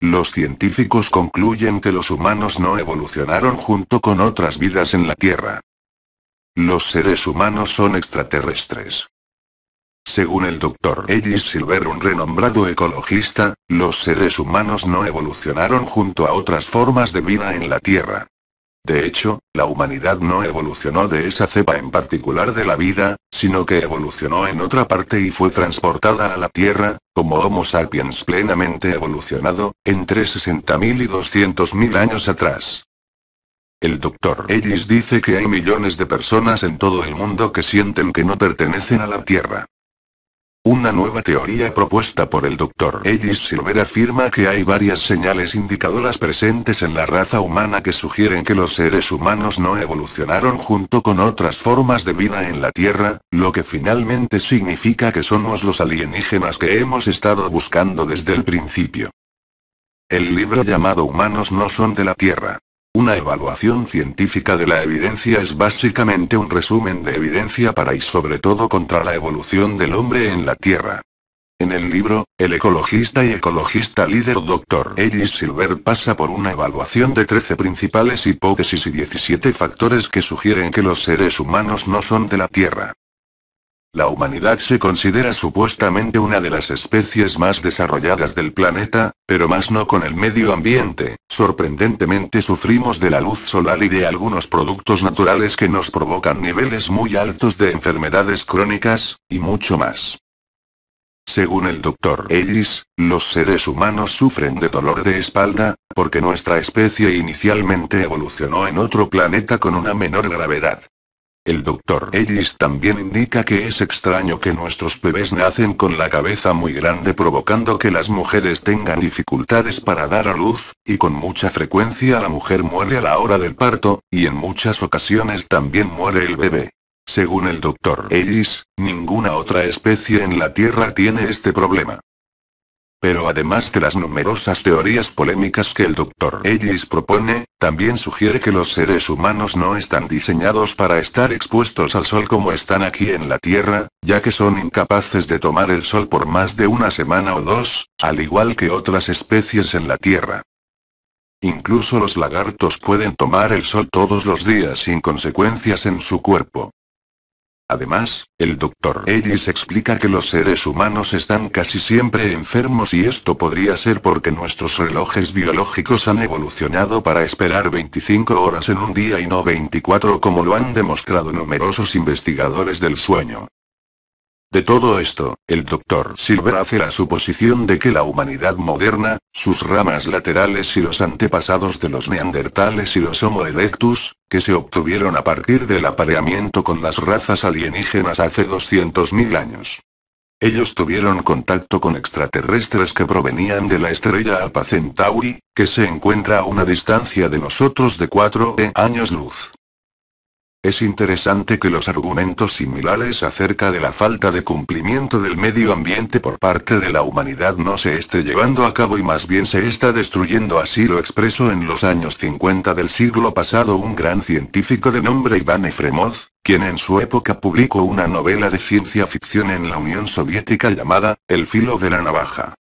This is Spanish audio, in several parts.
Los científicos concluyen que los humanos no evolucionaron junto con otras vidas en la Tierra. Los seres humanos son extraterrestres. Según el doctor eddie Silver, un renombrado ecologista, los seres humanos no evolucionaron junto a otras formas de vida en la Tierra. De hecho, la humanidad no evolucionó de esa cepa en particular de la vida, sino que evolucionó en otra parte y fue transportada a la Tierra, como Homo sapiens plenamente evolucionado, entre 60.000 y 200.000 años atrás. El doctor Ellis dice que hay millones de personas en todo el mundo que sienten que no pertenecen a la Tierra. Una nueva teoría propuesta por el Dr. Ellis Silver afirma que hay varias señales indicadoras presentes en la raza humana que sugieren que los seres humanos no evolucionaron junto con otras formas de vida en la Tierra, lo que finalmente significa que somos los alienígenas que hemos estado buscando desde el principio. El libro llamado Humanos no son de la Tierra, una evaluación científica de la evidencia es básicamente un resumen de evidencia para y sobre todo contra la evolución del hombre en la Tierra. En el libro, el ecologista y ecologista líder Dr. Ellis Silver pasa por una evaluación de 13 principales hipótesis y 17 factores que sugieren que los seres humanos no son de la Tierra. La humanidad se considera supuestamente una de las especies más desarrolladas del planeta, pero más no con el medio ambiente. Sorprendentemente sufrimos de la luz solar y de algunos productos naturales que nos provocan niveles muy altos de enfermedades crónicas, y mucho más. Según el doctor Ellis, los seres humanos sufren de dolor de espalda, porque nuestra especie inicialmente evolucionó en otro planeta con una menor gravedad. El doctor Ellis también indica que es extraño que nuestros bebés nacen con la cabeza muy grande provocando que las mujeres tengan dificultades para dar a luz, y con mucha frecuencia la mujer muere a la hora del parto, y en muchas ocasiones también muere el bebé. Según el doctor Ellis, ninguna otra especie en la Tierra tiene este problema. Pero además de las numerosas teorías polémicas que el Dr. Ellis propone, también sugiere que los seres humanos no están diseñados para estar expuestos al sol como están aquí en la Tierra, ya que son incapaces de tomar el sol por más de una semana o dos, al igual que otras especies en la Tierra. Incluso los lagartos pueden tomar el sol todos los días sin consecuencias en su cuerpo. Además, el Dr. Ellis explica que los seres humanos están casi siempre enfermos y esto podría ser porque nuestros relojes biológicos han evolucionado para esperar 25 horas en un día y no 24 como lo han demostrado numerosos investigadores del sueño. De todo esto, el doctor Silver hace la suposición de que la humanidad moderna, sus ramas laterales y los antepasados de los neandertales y los Homo erectus, que se obtuvieron a partir del apareamiento con las razas alienígenas hace 200.000 años. Ellos tuvieron contacto con extraterrestres que provenían de la estrella Alpha que se encuentra a una distancia de nosotros de 4 años luz. Es interesante que los argumentos similares acerca de la falta de cumplimiento del medio ambiente por parte de la humanidad no se esté llevando a cabo y más bien se está destruyendo así lo expreso en los años 50 del siglo pasado un gran científico de nombre Iván Efremov, quien en su época publicó una novela de ciencia ficción en la Unión Soviética llamada, El filo de la navaja.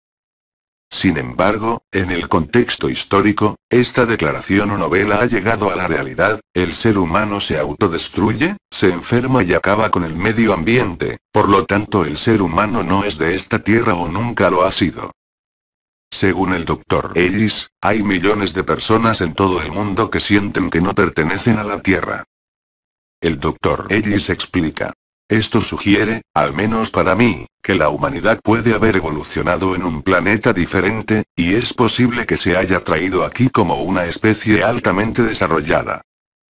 Sin embargo, en el contexto histórico, esta declaración o novela ha llegado a la realidad, el ser humano se autodestruye, se enferma y acaba con el medio ambiente, por lo tanto el ser humano no es de esta tierra o nunca lo ha sido. Según el doctor Ellis, hay millones de personas en todo el mundo que sienten que no pertenecen a la Tierra. El doctor Ellis explica. Esto sugiere, al menos para mí, que la humanidad puede haber evolucionado en un planeta diferente, y es posible que se haya traído aquí como una especie altamente desarrollada.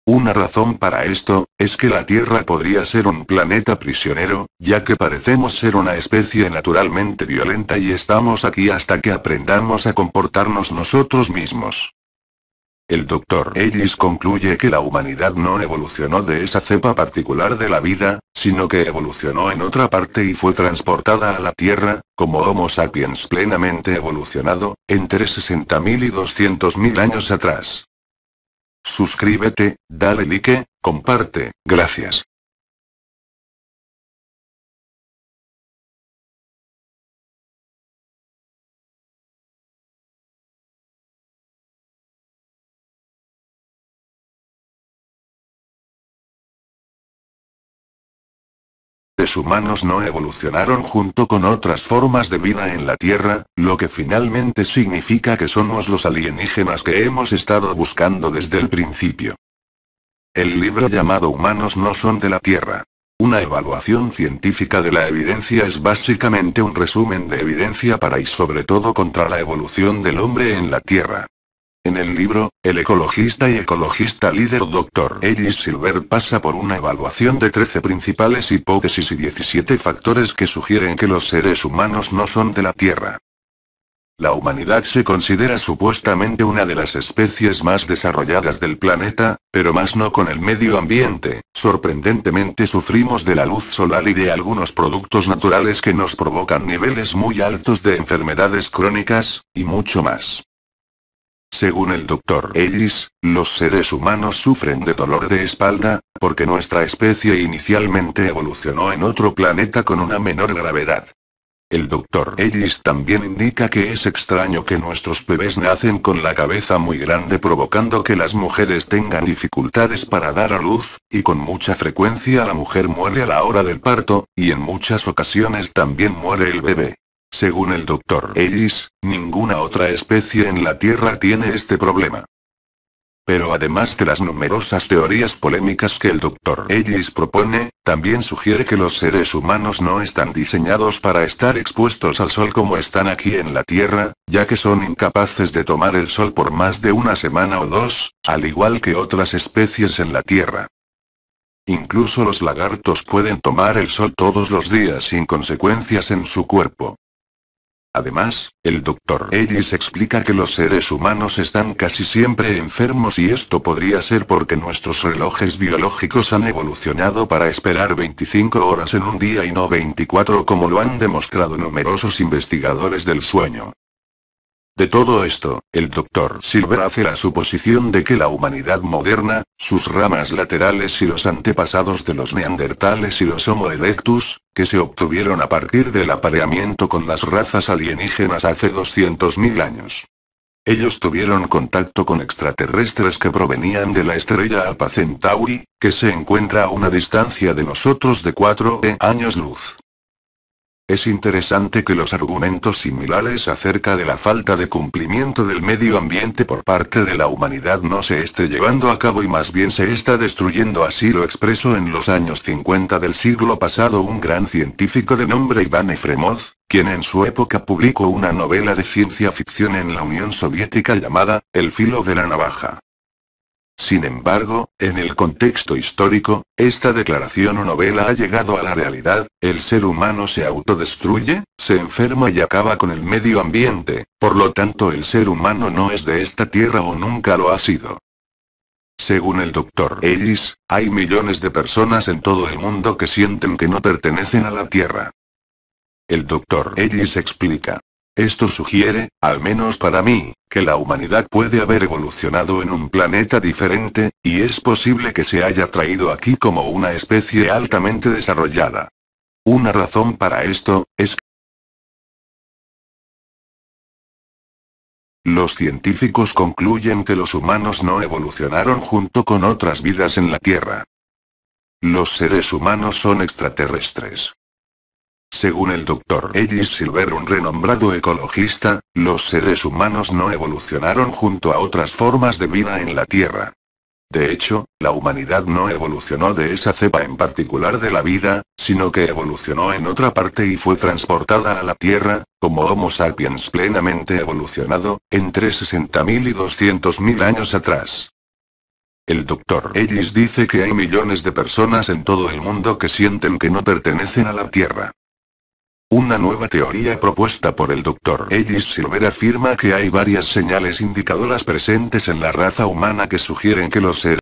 Una razón para esto, es que la Tierra podría ser un planeta prisionero, ya que parecemos ser una especie naturalmente violenta y estamos aquí hasta que aprendamos a comportarnos nosotros mismos. El doctor Ellis concluye que la humanidad no evolucionó de esa cepa particular de la vida, sino que evolucionó en otra parte y fue transportada a la Tierra, como Homo sapiens plenamente evolucionado, entre 60.000 y 200.000 años atrás. Suscríbete, dale like, comparte, gracias. humanos no evolucionaron junto con otras formas de vida en la Tierra, lo que finalmente significa que somos los alienígenas que hemos estado buscando desde el principio. El libro llamado Humanos no son de la Tierra. Una evaluación científica de la evidencia es básicamente un resumen de evidencia para y sobre todo contra la evolución del hombre en la Tierra. En el libro, el ecologista y ecologista líder Dr. Ellis Silver pasa por una evaluación de 13 principales hipótesis y 17 factores que sugieren que los seres humanos no son de la Tierra. La humanidad se considera supuestamente una de las especies más desarrolladas del planeta, pero más no con el medio ambiente, sorprendentemente sufrimos de la luz solar y de algunos productos naturales que nos provocan niveles muy altos de enfermedades crónicas, y mucho más. Según el Dr. Ellis, los seres humanos sufren de dolor de espalda, porque nuestra especie inicialmente evolucionó en otro planeta con una menor gravedad. El Dr. Ellis también indica que es extraño que nuestros bebés nacen con la cabeza muy grande provocando que las mujeres tengan dificultades para dar a luz, y con mucha frecuencia la mujer muere a la hora del parto, y en muchas ocasiones también muere el bebé. Según el Dr. Ellis, ninguna otra especie en la Tierra tiene este problema. Pero además de las numerosas teorías polémicas que el Dr. Ellis propone, también sugiere que los seres humanos no están diseñados para estar expuestos al sol como están aquí en la Tierra, ya que son incapaces de tomar el sol por más de una semana o dos, al igual que otras especies en la Tierra. Incluso los lagartos pueden tomar el sol todos los días sin consecuencias en su cuerpo. Además, el Dr. Ellis explica que los seres humanos están casi siempre enfermos y esto podría ser porque nuestros relojes biológicos han evolucionado para esperar 25 horas en un día y no 24 como lo han demostrado numerosos investigadores del sueño. De todo esto, el Dr. Silver hace la suposición de que la humanidad moderna, sus ramas laterales y los antepasados de los neandertales y los Homo erectus, que se obtuvieron a partir del apareamiento con las razas alienígenas hace 200.000 años. Ellos tuvieron contacto con extraterrestres que provenían de la estrella Alpha que se encuentra a una distancia de nosotros de 4 años luz. Es interesante que los argumentos similares acerca de la falta de cumplimiento del medio ambiente por parte de la humanidad no se esté llevando a cabo y más bien se está destruyendo así lo expreso en los años 50 del siglo pasado un gran científico de nombre Iván Efremov, quien en su época publicó una novela de ciencia ficción en la Unión Soviética llamada, El filo de la navaja. Sin embargo, en el contexto histórico, esta declaración o novela ha llegado a la realidad, el ser humano se autodestruye, se enferma y acaba con el medio ambiente, por lo tanto el ser humano no es de esta tierra o nunca lo ha sido. Según el doctor Ellis, hay millones de personas en todo el mundo que sienten que no pertenecen a la Tierra. El doctor Ellis explica. Esto sugiere, al menos para mí, que la humanidad puede haber evolucionado en un planeta diferente, y es posible que se haya traído aquí como una especie altamente desarrollada. Una razón para esto, es que Los científicos concluyen que los humanos no evolucionaron junto con otras vidas en la Tierra. Los seres humanos son extraterrestres. Según el Dr. Ellis Silver, un renombrado ecologista, los seres humanos no evolucionaron junto a otras formas de vida en la Tierra. De hecho, la humanidad no evolucionó de esa cepa en particular de la vida, sino que evolucionó en otra parte y fue transportada a la Tierra, como Homo sapiens plenamente evolucionado, entre 60.000 y 200.000 años atrás. El Dr. Ellis dice que hay millones de personas en todo el mundo que sienten que no pertenecen a la Tierra. Una nueva teoría propuesta por el Dr. Ellis Silver afirma que hay varias señales indicadoras presentes en la raza humana que sugieren que los seres